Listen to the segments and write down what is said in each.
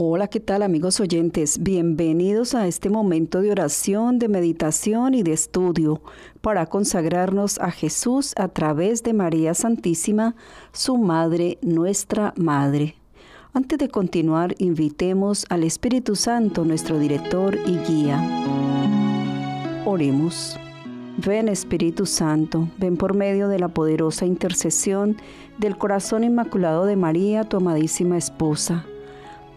Hola, ¿qué tal amigos oyentes? Bienvenidos a este momento de oración, de meditación y de estudio para consagrarnos a Jesús a través de María Santísima, su Madre, nuestra Madre. Antes de continuar, invitemos al Espíritu Santo, nuestro director y guía. Oremos. Ven Espíritu Santo, ven por medio de la poderosa intercesión del corazón inmaculado de María, tu amadísima esposa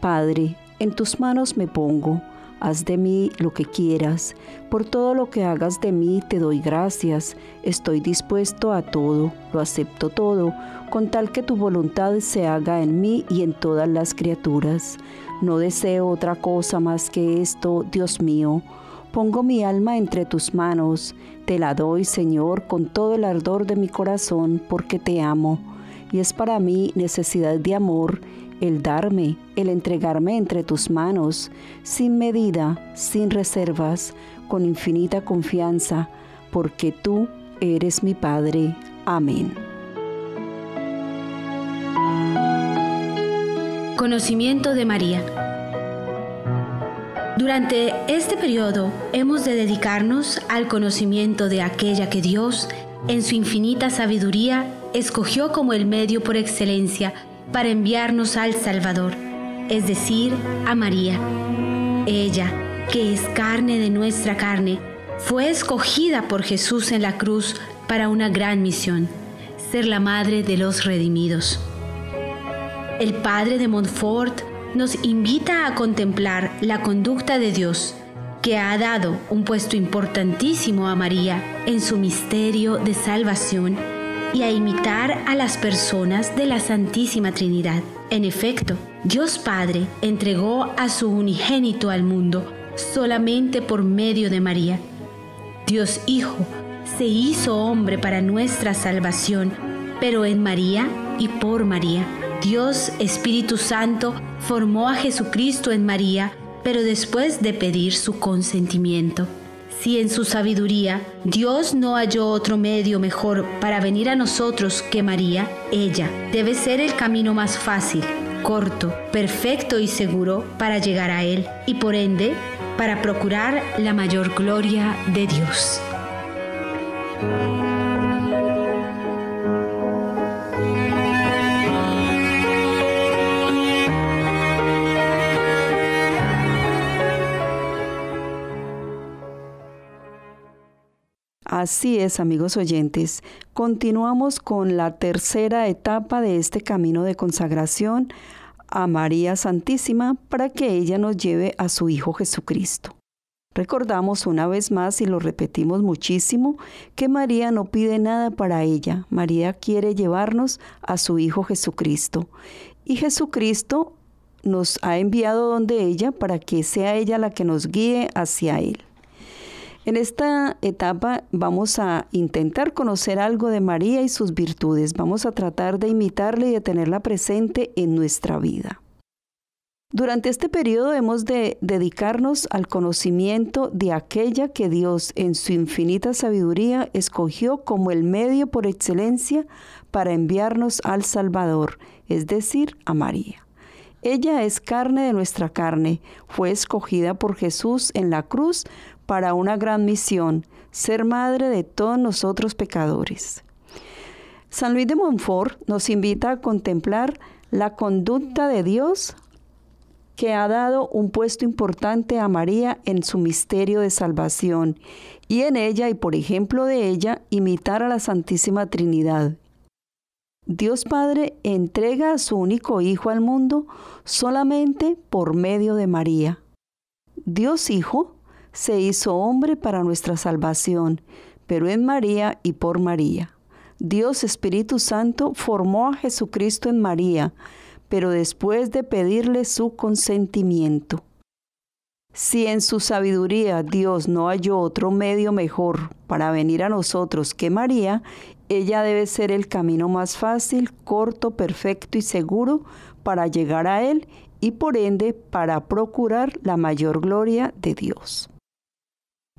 Padre, en tus manos me pongo, haz de mí lo que quieras, por todo lo que hagas de mí te doy gracias, estoy dispuesto a todo, lo acepto todo, con tal que tu voluntad se haga en mí y en todas las criaturas. No deseo otra cosa más que esto, Dios mío. Pongo mi alma entre tus manos, te la doy, Señor, con todo el ardor de mi corazón, porque te amo, y es para mí necesidad de amor el darme, el entregarme entre tus manos, sin medida, sin reservas, con infinita confianza, porque tú eres mi Padre. Amén. Conocimiento de María. Durante este periodo hemos de dedicarnos al conocimiento de aquella que Dios, en su infinita sabiduría, escogió como el medio por excelencia para enviarnos al Salvador, es decir, a María. Ella, que es carne de nuestra carne, fue escogida por Jesús en la cruz para una gran misión, ser la madre de los redimidos. El padre de Montfort nos invita a contemplar la conducta de Dios, que ha dado un puesto importantísimo a María en su misterio de salvación y a imitar a las personas de la Santísima Trinidad. En efecto, Dios Padre entregó a su unigénito al mundo solamente por medio de María. Dios Hijo se hizo hombre para nuestra salvación, pero en María y por María. Dios Espíritu Santo formó a Jesucristo en María, pero después de pedir su consentimiento si en su sabiduría Dios no halló otro medio mejor para venir a nosotros que María, ella debe ser el camino más fácil, corto, perfecto y seguro para llegar a Él y por ende para procurar la mayor gloria de Dios. Así es, amigos oyentes, continuamos con la tercera etapa de este camino de consagración a María Santísima para que ella nos lleve a su Hijo Jesucristo. Recordamos una vez más y lo repetimos muchísimo que María no pide nada para ella, María quiere llevarnos a su Hijo Jesucristo. Y Jesucristo nos ha enviado donde ella para que sea ella la que nos guíe hacia Él. En esta etapa vamos a intentar conocer algo de María y sus virtudes. Vamos a tratar de imitarla y de tenerla presente en nuestra vida. Durante este periodo hemos de dedicarnos al conocimiento de aquella que Dios en su infinita sabiduría escogió como el medio por excelencia para enviarnos al Salvador, es decir, a María. Ella es carne de nuestra carne, fue escogida por Jesús en la cruz para una gran misión, ser madre de todos nosotros pecadores. San Luis de Montfort nos invita a contemplar la conducta de Dios que ha dado un puesto importante a María en su misterio de salvación y en ella y por ejemplo de ella imitar a la Santísima Trinidad. Dios Padre entrega a su único Hijo al mundo solamente por medio de María. Dios Hijo se hizo hombre para nuestra salvación, pero en María y por María. Dios Espíritu Santo formó a Jesucristo en María, pero después de pedirle su consentimiento. Si en su sabiduría Dios no halló otro medio mejor para venir a nosotros que María, ella debe ser el camino más fácil, corto, perfecto y seguro para llegar a Él y por ende para procurar la mayor gloria de Dios.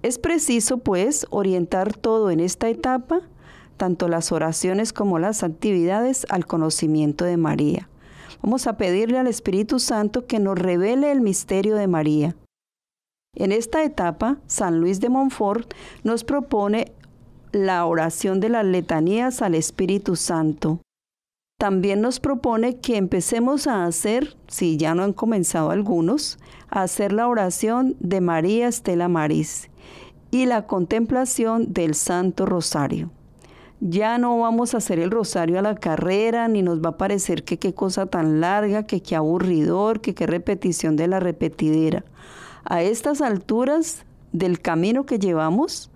Es preciso, pues, orientar todo en esta etapa, tanto las oraciones como las actividades, al conocimiento de María. Vamos a pedirle al Espíritu Santo que nos revele el misterio de María. En esta etapa, San Luis de Montfort nos propone la oración de las letanías al Espíritu Santo. También nos propone que empecemos a hacer, si ya no han comenzado algunos, a hacer la oración de María Estela Maris y la contemplación del Santo Rosario. Ya no vamos a hacer el rosario a la carrera, ni nos va a parecer que qué cosa tan larga, que qué aburridor, que qué repetición de la repetidera. A estas alturas del camino que llevamos,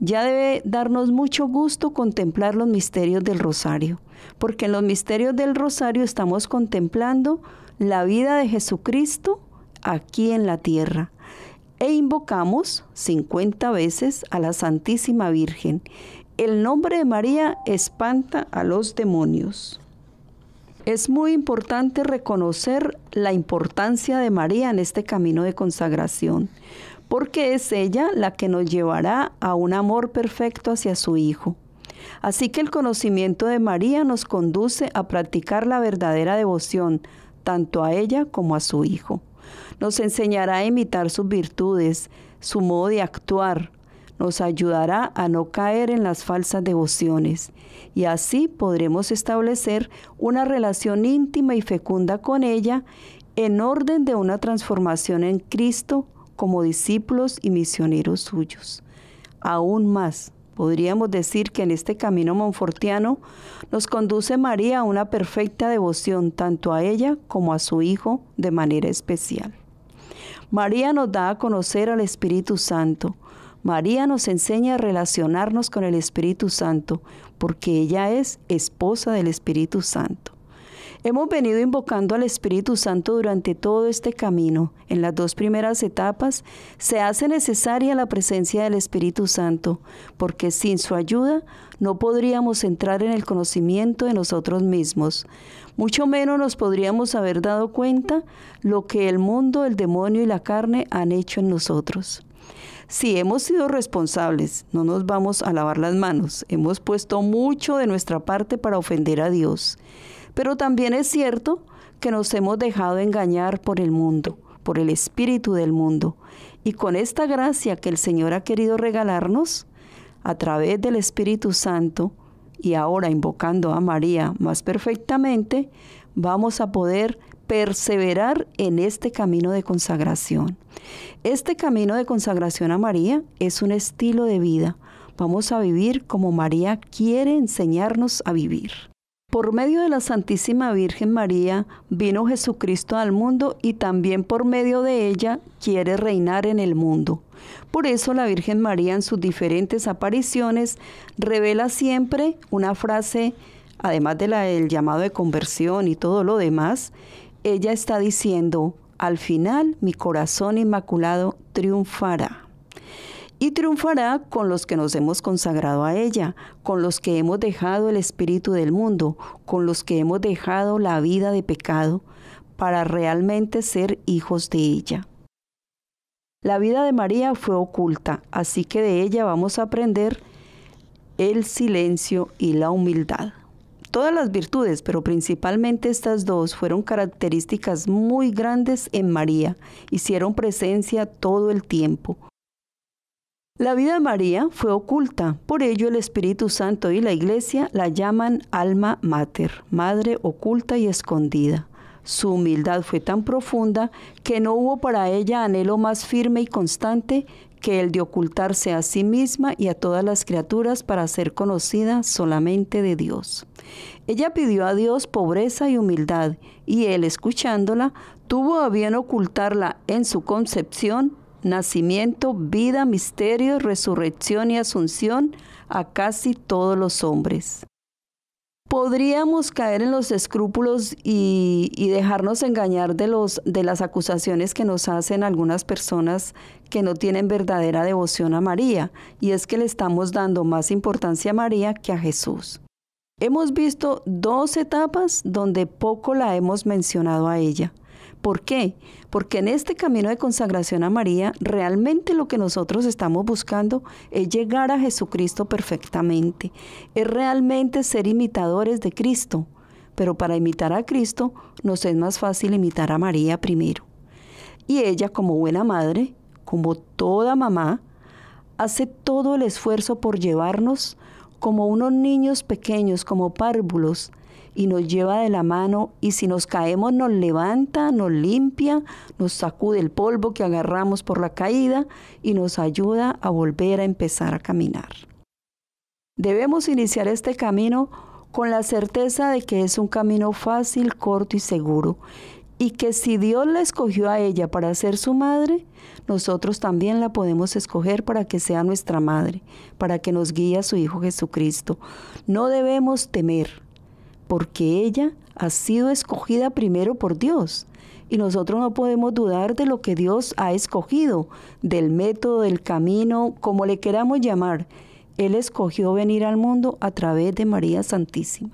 ya debe darnos mucho gusto contemplar los misterios del rosario, porque en los misterios del rosario estamos contemplando la vida de Jesucristo aquí en la tierra e invocamos 50 veces a la Santísima Virgen. El nombre de María espanta a los demonios. Es muy importante reconocer la importancia de María en este camino de consagración, porque es ella la que nos llevará a un amor perfecto hacia su Hijo. Así que el conocimiento de María nos conduce a practicar la verdadera devoción, tanto a ella como a su Hijo nos enseñará a imitar sus virtudes, su modo de actuar, nos ayudará a no caer en las falsas devociones y así podremos establecer una relación íntima y fecunda con ella en orden de una transformación en Cristo como discípulos y misioneros suyos. Aún más, podríamos decir que en este camino monfortiano nos conduce María a una perfecta devoción tanto a ella como a su Hijo de manera especial. María nos da a conocer al Espíritu Santo. María nos enseña a relacionarnos con el Espíritu Santo, porque ella es esposa del Espíritu Santo. Hemos venido invocando al Espíritu Santo durante todo este camino. En las dos primeras etapas se hace necesaria la presencia del Espíritu Santo, porque sin su ayuda no podríamos entrar en el conocimiento de nosotros mismos. Mucho menos nos podríamos haber dado cuenta lo que el mundo, el demonio y la carne han hecho en nosotros. Si hemos sido responsables, no nos vamos a lavar las manos. Hemos puesto mucho de nuestra parte para ofender a Dios. Pero también es cierto que nos hemos dejado engañar por el mundo, por el espíritu del mundo. Y con esta gracia que el Señor ha querido regalarnos, a través del Espíritu Santo, y ahora invocando a María más perfectamente, vamos a poder perseverar en este camino de consagración. Este camino de consagración a María es un estilo de vida. Vamos a vivir como María quiere enseñarnos a vivir. Por medio de la Santísima Virgen María vino Jesucristo al mundo y también por medio de ella quiere reinar en el mundo. Por eso la Virgen María en sus diferentes apariciones revela siempre una frase, además del llamado de conversión y todo lo demás, ella está diciendo, al final mi corazón inmaculado triunfará y triunfará con los que nos hemos consagrado a ella, con los que hemos dejado el espíritu del mundo, con los que hemos dejado la vida de pecado, para realmente ser hijos de ella. La vida de María fue oculta, así que de ella vamos a aprender el silencio y la humildad. Todas las virtudes, pero principalmente estas dos, fueron características muy grandes en María, hicieron presencia todo el tiempo. La vida de María fue oculta, por ello el Espíritu Santo y la Iglesia la llaman alma mater, madre oculta y escondida. Su humildad fue tan profunda que no hubo para ella anhelo más firme y constante que el de ocultarse a sí misma y a todas las criaturas para ser conocida solamente de Dios. Ella pidió a Dios pobreza y humildad, y él, escuchándola, tuvo a bien ocultarla en su concepción nacimiento, vida, misterio, resurrección y asunción a casi todos los hombres. Podríamos caer en los escrúpulos y, dejarnos engañar de, los, de las acusaciones que nos hacen algunas personas que no tienen verdadera devoción a María, y es que le estamos dando más importancia a María que a Jesús. Hemos visto dos etapas donde poco la hemos mencionado a ella. ¿Por qué? Porque en este camino de consagración a María, realmente lo que nosotros estamos buscando es llegar a Jesucristo perfectamente, es realmente ser imitadores de Cristo. Pero para imitar a Cristo nos es más fácil imitar a María primero. Y ella, como buena madre, como toda mamá, hace todo el esfuerzo por llevarnos como unos niños pequeños, como párvulos, y nos lleva de la mano y si nos caemos nos levanta, nos limpia, nos sacude el polvo que agarramos por la caída y nos ayuda a volver a empezar a caminar. Debemos iniciar este camino con la certeza de que es un camino fácil, corto y seguro, y que si Dios la escogió a ella para ser su madre, nosotros también la podemos escoger para que sea nuestra madre, para que nos guíe a su Hijo Jesucristo. No debemos temer, porque ella ha sido escogida primero por Dios. Y nosotros no podemos dudar de lo que Dios ha escogido, del método, del camino, como le queramos llamar. Él escogió venir al mundo a través de María Santísima.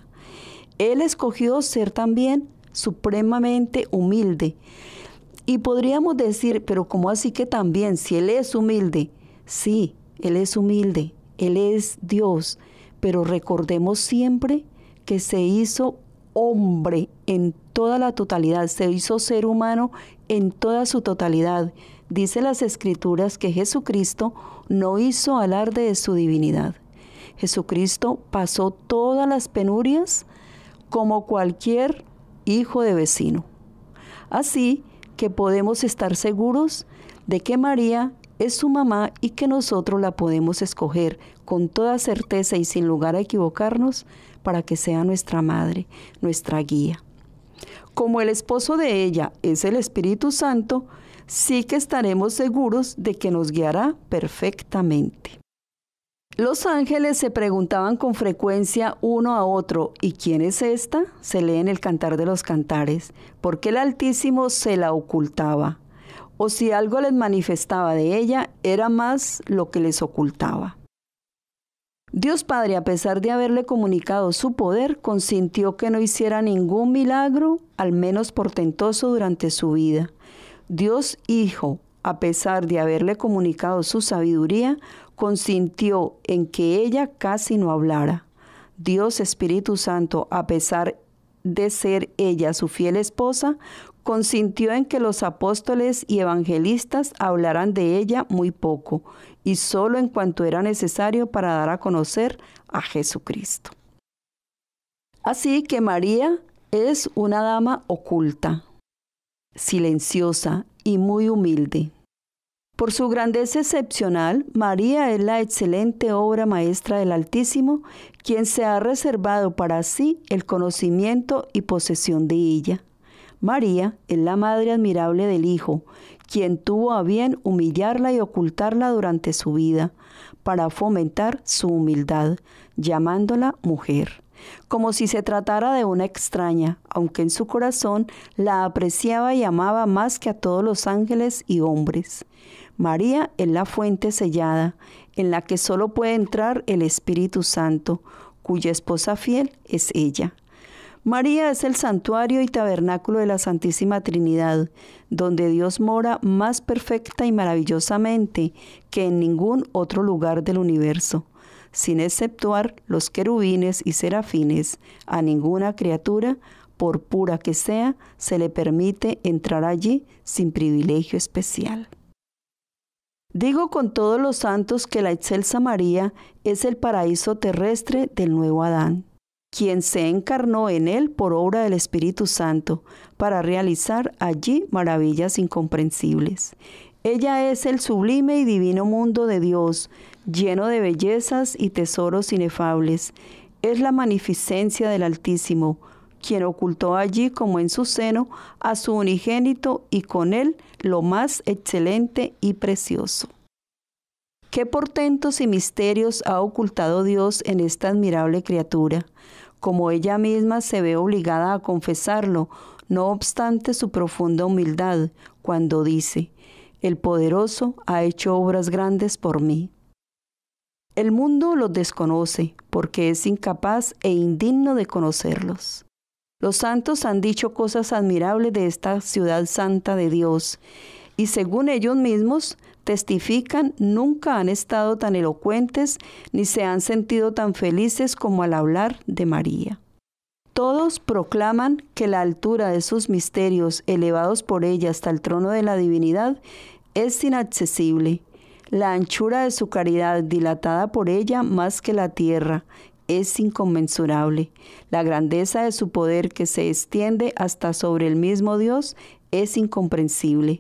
Él escogió ser también supremamente humilde. Y podríamos decir, pero ¿cómo así que también? Si Él es humilde, sí, Él es humilde, Él es Dios, pero recordemos siempre que se hizo hombre en toda la totalidad, se hizo ser humano en toda su totalidad. Dice las escrituras que Jesucristo no hizo alarde de su divinidad. Jesucristo pasó todas las penurias como cualquier hijo de vecino. Así que podemos estar seguros de que María es su mamá y que nosotros la podemos escoger con toda certeza y sin lugar a equivocarnos para que sea nuestra madre, nuestra guía. Como el esposo de ella es el Espíritu Santo, sí que estaremos seguros de que nos guiará perfectamente. Los ángeles se preguntaban con frecuencia uno a otro, ¿y quién es esta? Se lee en el Cantar de los Cantares, porque el Altísimo se la ocultaba, o si algo les manifestaba de ella, era más lo que les ocultaba. Dios Padre, a pesar de haberle comunicado su poder, consintió que no hiciera ningún milagro, al menos portentoso, durante su vida. Dios Hijo, a pesar de haberle comunicado su sabiduría, consintió en que ella casi no hablara. Dios Espíritu Santo, a pesar de ser ella su fiel esposa, consintió en que los apóstoles y evangelistas hablaran de ella muy poco y solo en cuanto era necesario para dar a conocer a Jesucristo. Así que María es una dama oculta, silenciosa y muy humilde. Por su grandeza excepcional, María es la excelente obra maestra del Altísimo, quien se ha reservado para sí el conocimiento y posesión de ella. María es la madre admirable del Hijo, quien tuvo a bien humillarla y ocultarla durante su vida, para fomentar su humildad, llamándola mujer, como si se tratara de una extraña, aunque en su corazón la apreciaba y amaba más que a todos los ángeles y hombres. María es la fuente sellada, en la que solo puede entrar el Espíritu Santo, cuya esposa fiel es ella. María es el santuario y tabernáculo de la Santísima Trinidad, donde Dios mora más perfecta y maravillosamente que en ningún otro lugar del universo, sin exceptuar los querubines y serafines, a ninguna criatura, por pura que sea, se le permite entrar allí sin privilegio especial. Digo con todos los santos que la excelsa María es el paraíso terrestre del nuevo Adán quien se encarnó en él por obra del Espíritu Santo, para realizar allí maravillas incomprensibles. Ella es el sublime y divino mundo de Dios, lleno de bellezas y tesoros inefables. Es la magnificencia del Altísimo, quien ocultó allí como en su seno a su unigénito y con él lo más excelente y precioso. ¿Qué portentos y misterios ha ocultado Dios en esta admirable criatura? como ella misma se ve obligada a confesarlo, no obstante su profunda humildad, cuando dice, El poderoso ha hecho obras grandes por mí. El mundo los desconoce porque es incapaz e indigno de conocerlos. Los santos han dicho cosas admirables de esta ciudad santa de Dios, y según ellos mismos, testifican, nunca han estado tan elocuentes ni se han sentido tan felices como al hablar de María. Todos proclaman que la altura de sus misterios, elevados por ella hasta el trono de la divinidad, es inaccesible. La anchura de su caridad, dilatada por ella más que la tierra, es inconmensurable. La grandeza de su poder que se extiende hasta sobre el mismo Dios es incomprensible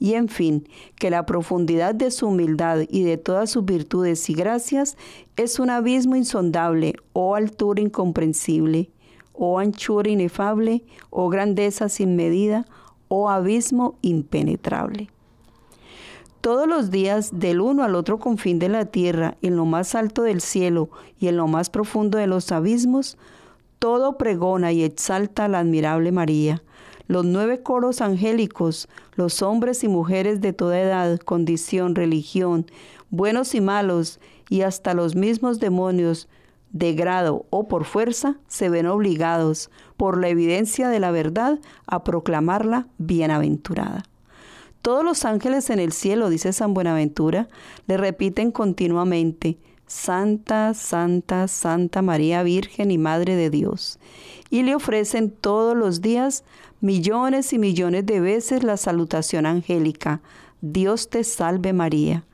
y en fin, que la profundidad de su humildad y de todas sus virtudes y gracias es un abismo insondable, o oh altura incomprensible, o oh anchura inefable, o oh grandeza sin medida, o abismo impenetrable. Todos los días, del uno al otro confín de la tierra, en lo más alto del cielo y en lo más profundo de los abismos, todo pregona y exalta a la admirable María, los nueve coros angélicos, los hombres y mujeres de toda edad, condición, religión, buenos y malos, y hasta los mismos demonios, de grado o por fuerza, se ven obligados, por la evidencia de la verdad, a proclamarla bienaventurada. Todos los ángeles en el cielo, dice San Buenaventura, le repiten continuamente, Santa, Santa, Santa María Virgen y Madre de Dios, y le ofrecen todos los días millones y millones de veces la salutación angélica, Dios te salve María,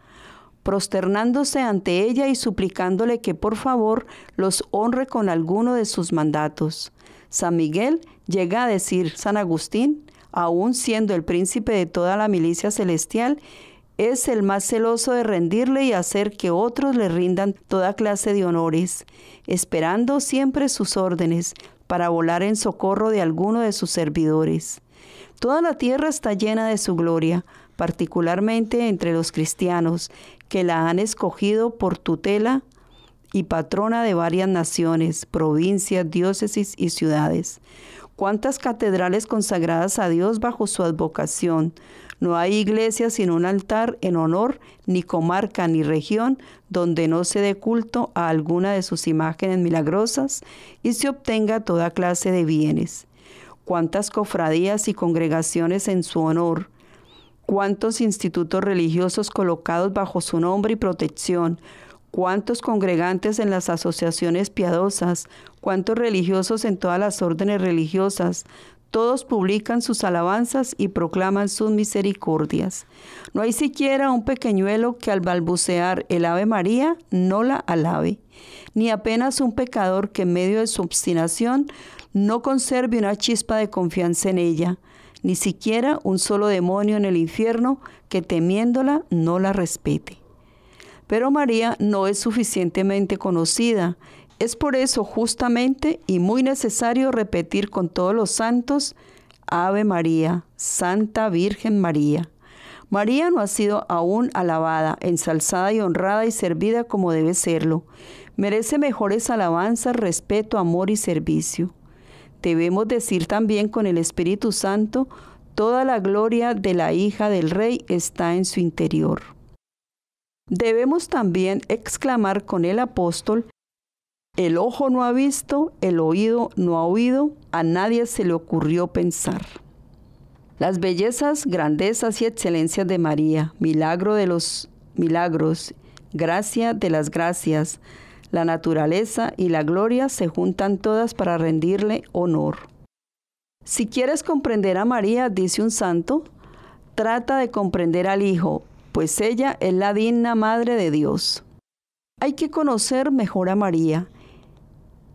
prosternándose ante ella y suplicándole que por favor los honre con alguno de sus mandatos. San Miguel llega a decir, San Agustín, aún siendo el príncipe de toda la milicia celestial, es el más celoso de rendirle y hacer que otros le rindan toda clase de honores, esperando siempre sus órdenes, para volar en socorro de alguno de sus servidores. Toda la tierra está llena de su gloria, particularmente entre los cristianos, que la han escogido por tutela y patrona de varias naciones, provincias, diócesis y ciudades. Cuántas catedrales consagradas a Dios bajo su advocación, no hay iglesia sin un altar en honor, ni comarca ni región, donde no se dé culto a alguna de sus imágenes milagrosas y se obtenga toda clase de bienes. Cuántas cofradías y congregaciones en su honor, cuántos institutos religiosos colocados bajo su nombre y protección, cuántos congregantes en las asociaciones piadosas, cuántos religiosos en todas las órdenes religiosas, todos publican sus alabanzas y proclaman sus misericordias. No hay siquiera un pequeñuelo que al balbucear el Ave María no la alabe, ni apenas un pecador que en medio de su obstinación no conserve una chispa de confianza en ella, ni siquiera un solo demonio en el infierno que temiéndola no la respete. Pero María no es suficientemente conocida, es por eso justamente y muy necesario repetir con todos los santos, Ave María, Santa Virgen María. María no ha sido aún alabada, ensalzada y honrada y servida como debe serlo. Merece mejores alabanzas, respeto, amor y servicio. Debemos decir también con el Espíritu Santo, toda la gloria de la hija del rey está en su interior. Debemos también exclamar con el apóstol, el ojo no ha visto, el oído no ha oído, a nadie se le ocurrió pensar. Las bellezas, grandezas y excelencias de María, milagro de los milagros, gracia de las gracias, la naturaleza y la gloria se juntan todas para rendirle honor. Si quieres comprender a María, dice un santo, trata de comprender al Hijo, pues ella es la digna Madre de Dios. Hay que conocer mejor a María,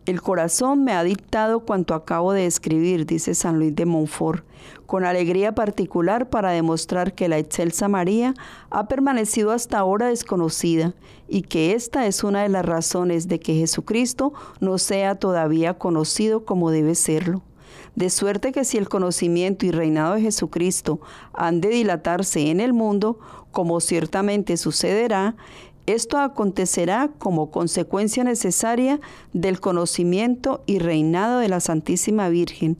el corazón me ha dictado cuanto acabo de escribir, dice San Luis de Montfort, con alegría particular para demostrar que la excelsa María ha permanecido hasta ahora desconocida y que esta es una de las razones de que Jesucristo no sea todavía conocido como debe serlo. De suerte que si el conocimiento y reinado de Jesucristo han de dilatarse en el mundo, como ciertamente sucederá, esto acontecerá como consecuencia necesaria del conocimiento y reinado de la Santísima Virgen,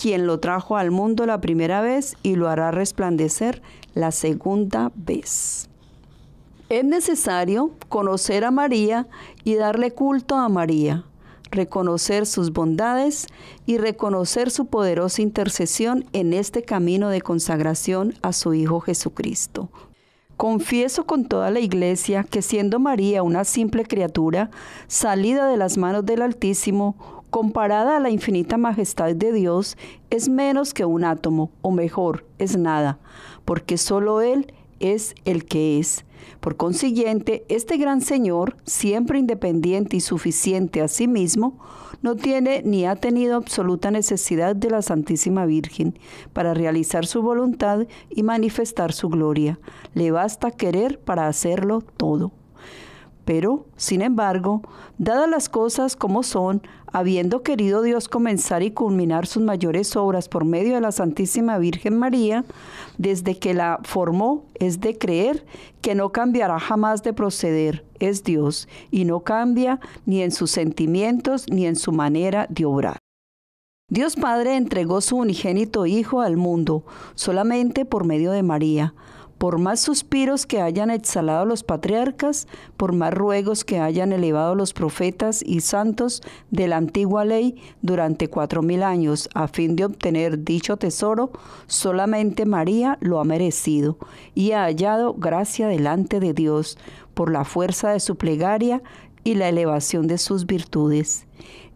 quien lo trajo al mundo la primera vez y lo hará resplandecer la segunda vez. Es necesario conocer a María y darle culto a María, reconocer sus bondades y reconocer su poderosa intercesión en este camino de consagración a su Hijo Jesucristo. Confieso con toda la iglesia que siendo María una simple criatura, salida de las manos del Altísimo, comparada a la infinita majestad de Dios, es menos que un átomo, o mejor, es nada, porque solo Él es el que es. Por consiguiente, este gran Señor, siempre independiente y suficiente a sí mismo, no tiene ni ha tenido absoluta necesidad de la Santísima Virgen para realizar su voluntad y manifestar su gloria. Le basta querer para hacerlo todo. Pero, sin embargo, dadas las cosas como son, habiendo querido Dios comenzar y culminar sus mayores obras por medio de la Santísima Virgen María, desde que la formó, es de creer que no cambiará jamás de proceder, es Dios, y no cambia ni en sus sentimientos ni en su manera de obrar. Dios Padre entregó su unigénito Hijo al mundo solamente por medio de María por más suspiros que hayan exhalado los patriarcas, por más ruegos que hayan elevado los profetas y santos de la antigua ley durante cuatro mil años, a fin de obtener dicho tesoro, solamente María lo ha merecido y ha hallado gracia delante de Dios por la fuerza de su plegaria y la elevación de sus virtudes.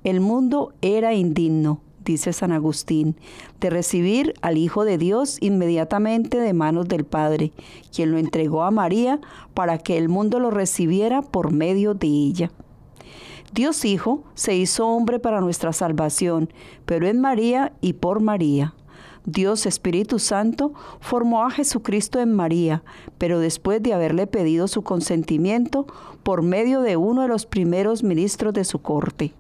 El mundo era indigno, dice San Agustín, de recibir al Hijo de Dios inmediatamente de manos del Padre, quien lo entregó a María para que el mundo lo recibiera por medio de ella. Dios Hijo se hizo hombre para nuestra salvación, pero en María y por María. Dios Espíritu Santo formó a Jesucristo en María, pero después de haberle pedido su consentimiento por medio de uno de los primeros ministros de su corte.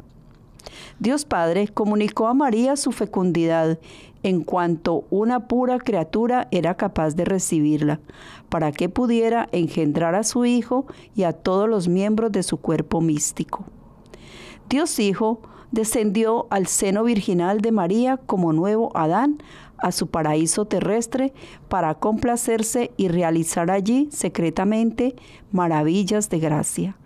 Dios Padre comunicó a María su fecundidad en cuanto una pura criatura era capaz de recibirla, para que pudiera engendrar a su Hijo y a todos los miembros de su cuerpo místico. Dios Hijo descendió al seno virginal de María como nuevo Adán a su paraíso terrestre para complacerse y realizar allí secretamente maravillas de gracia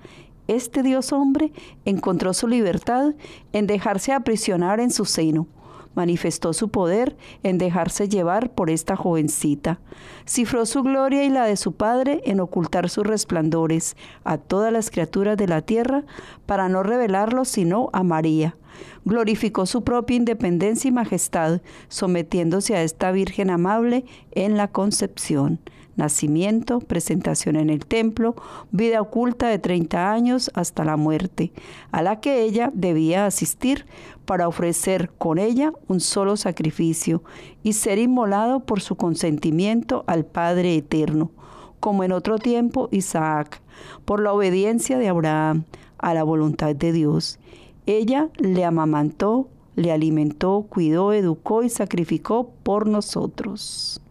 este Dios hombre encontró su libertad en dejarse aprisionar en su seno. Manifestó su poder en dejarse llevar por esta jovencita. Cifró su gloria y la de su Padre en ocultar sus resplandores a todas las criaturas de la tierra para no revelarlos sino a María. Glorificó su propia independencia y majestad, sometiéndose a esta Virgen amable en la concepción nacimiento, presentación en el templo, vida oculta de 30 años hasta la muerte, a la que ella debía asistir para ofrecer con ella un solo sacrificio y ser inmolado por su consentimiento al Padre Eterno, como en otro tiempo Isaac, por la obediencia de Abraham a la voluntad de Dios. Ella le amamantó, le alimentó, cuidó, educó y sacrificó por nosotros.